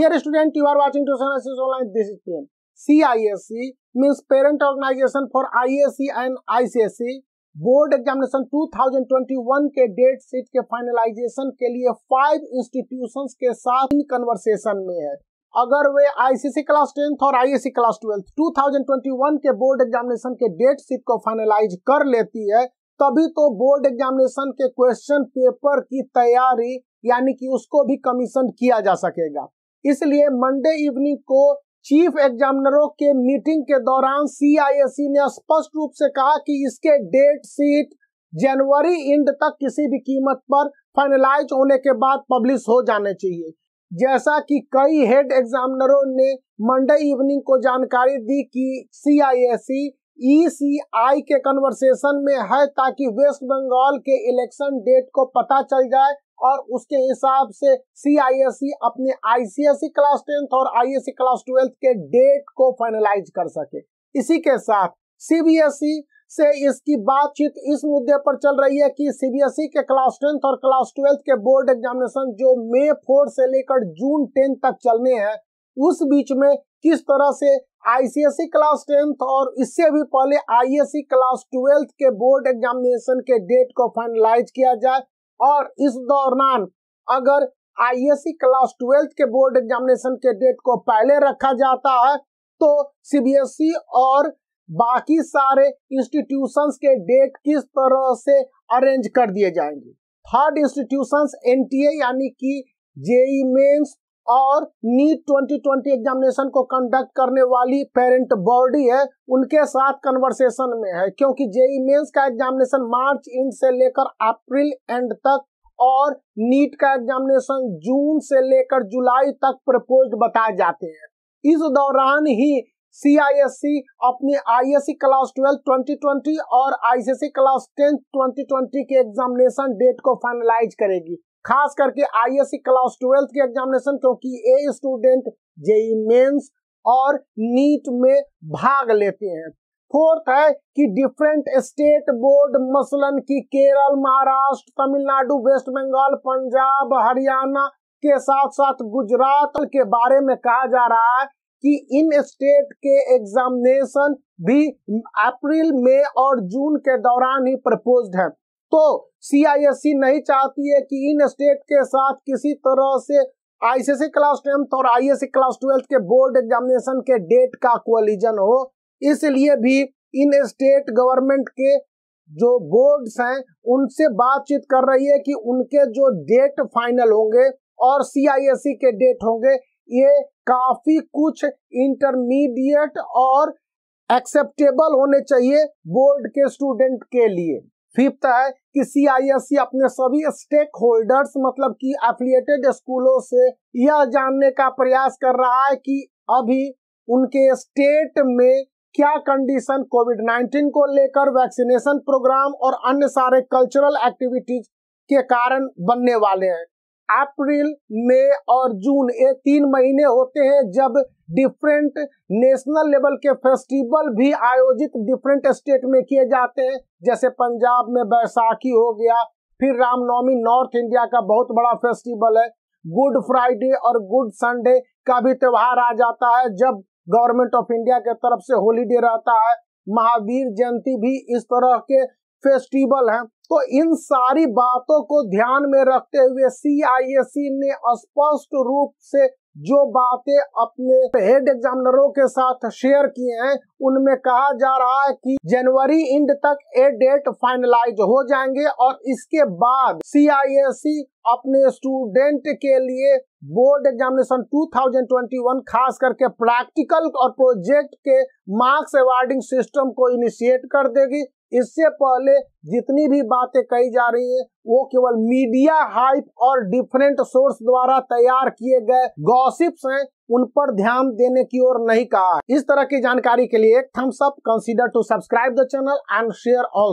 Here student you are watching tuition assist online this is PM. CISC means parent organization for IAC and ICSC board examination 2021 के date seat के finalisation के लिए five institutions के साथ in conversation में है अगर वे आईसीसी क्लास टेंथ और आईएससी क्लास ट्वेल्थ 2021 के बोर्ड एग्जामिनेशन के डेट सीट को फाइनलाइज कर लेती है तभी तो बोर्ड एग्जामिनेशन के क्वेश्चन पेपर की तैयारी यानी कि उसको भी कमीशन किया जा सकेगा इसलिए मंडे इवनिंग को चीफ एग्जामिनरों के मीटिंग के दौरान सीआईएसई e ने स्पष्ट रूप से कहा कि इसके डेट सीट जनवरी एंड तक किसी भी कीमत पर फाइनलाइज होने के बाद पब्लिश हो जाने चाहिए जैसा कि कई हेड एग्जामिनरों ने मंडे इवनिंग को जानकारी दी कि सीआईएसई ईसीआई e, e के कन्वर्सेशन में है ताकि वेस्ट बंगाल के इलेक्शन डेट को पता चल जाए और उसके हिसाब से सी आई एस सी अपने आईसीएसई क्लास टेंथ और आईएससी क्लास ट्वेल्थ के डेट को फाइनलाइज कर सके इसी के साथ सीबीएसई e से इसकी बातचीत इस मुद्दे पर चल रही है कि सीबीएसई e के क्लास टेंथ और क्लास ट्वेल्थ के बोर्ड एग्जामिनेशन जो मे फोर से लेकर जून टेन तक चलने हैं उस बीच में किस तरह से आईसीएसई क्लास टेंथ और इससे भी पहले आईएससी क्लास ट्वेल्थ के बोर्ड एग्जामिनेशन के डेट को फाइनलाइज किया जाए और इस दौरान अगर आईएससी क्लास ट्वेल्थ के बोर्ड एग्जामिनेशन के डेट को पहले रखा जाता है तो सीबीएसई e और बाकी सारे इंस्टीट्यूशंस के डेट किस तरह से अरेंज कर दिए जाएंगे थर्ड इंस्टीट्यूशंस एनटीए यानी कि जेई मेंस e और नीट 2020 एग्जामिनेशन को कंडक्ट करने वाली पेरेंट बॉडी है उनके साथ कन्वर्सेशन में है क्योंकि जेई मेन्स e का एग्जामिनेशन मार्च इंड से लेकर अप्रैल एंड तक और नीट का एग्जामिनेशन जून से लेकर जुलाई तक प्रपोज बताए जाते हैं इस दौरान ही सी अपने अपनी I S C class twelve twenty twenty और I C class tenth twenty twenty के एग्जामिनेशन डेट को फाइनलाइज करेगी खास करके आईएससी क्लास ट्वेल्थ की एग्जामिनेशन क्योंकि ए स्टूडेंट जेई मेंस और नीट में भाग लेते हैं फोर्थ है कि डिफरेंट स्टेट बोर्ड मसलन की केरल महाराष्ट्र तमिलनाडु वेस्ट बंगाल पंजाब हरियाणा के साथ साथ गुजरात के बारे में कहा जा रहा है कि इन स्टेट के एग्जामिनेशन भी अप्रैल मई और जून के दौरान ही प्रपोज्ड है तो सीआईएससी e नहीं चाहती है कि इन स्टेट के साथ किसी तरह से आईसीसी क्लास टेंथ और आईएससी क्लास ट्वेल्थ के बोर्ड एग्जामिनेशन के डेट का क्वालिजन हो इसलिए भी इन स्टेट गवर्नमेंट के जो बोर्ड्स हैं उनसे बातचीत कर रही है कि उनके जो डेट फाइनल होंगे और सीआईएससी e के डेट होंगे ये काफी कुछ इंटरमीडिएट और एक्सेप्टेबल होने चाहिए बोर्ड के स्टूडेंट के लिए फिफ्थ है कि सी e अपने सभी स्टेक होल्डर्स मतलब कि एफिलियेटेड स्कूलों से यह जानने का प्रयास कर रहा है कि अभी उनके स्टेट में क्या कंडीशन कोविड 19 को लेकर वैक्सीनेशन प्रोग्राम और अन्य सारे कल्चरल एक्टिविटीज के कारण बनने वाले हैं अप्रैल मई और जून ये तीन महीने होते हैं जब डिफरेंट नेशनल लेवल के फेस्टिवल भी आयोजित डिफरेंट स्टेट में किए जाते हैं जैसे पंजाब में बैसाखी हो गया फिर रामनवमी नॉर्थ इंडिया का बहुत बड़ा फेस्टिवल है गुड फ्राइडे और गुड संडे का भी त्योहार आ जाता है जब गवर्नमेंट ऑफ इंडिया के तरफ से होलीडे रहता है महावीर जयंती भी इस तरह के फेस्टिवल है तो इन सारी बातों को ध्यान में रखते हुए सी e ने स्पष्ट रूप से जो बातें अपने हेड एग्जामिनरों के साथ शेयर किए हैं उनमें कहा जा रहा है कि जनवरी इंड तक ये डेट फाइनलाइज हो जाएंगे और इसके बाद सी e अपने स्टूडेंट के लिए बोर्ड एग्जामिनेशन 2021 खास करके प्रैक्टिकल और प्रोजेक्ट के मार्क्स अवार्डिंग सिस्टम को इनिशिएट कर देगी इससे पहले जितनी भी बातें कही जा रही हैं वो केवल मीडिया हाइप और डिफरेंट सोर्स द्वारा तैयार किए गए गॉसिप्स हैं उन पर ध्यान देने की ओर नहीं कहा इस तरह की जानकारी के लिए एक thumbs up consider to subscribe the channel and share all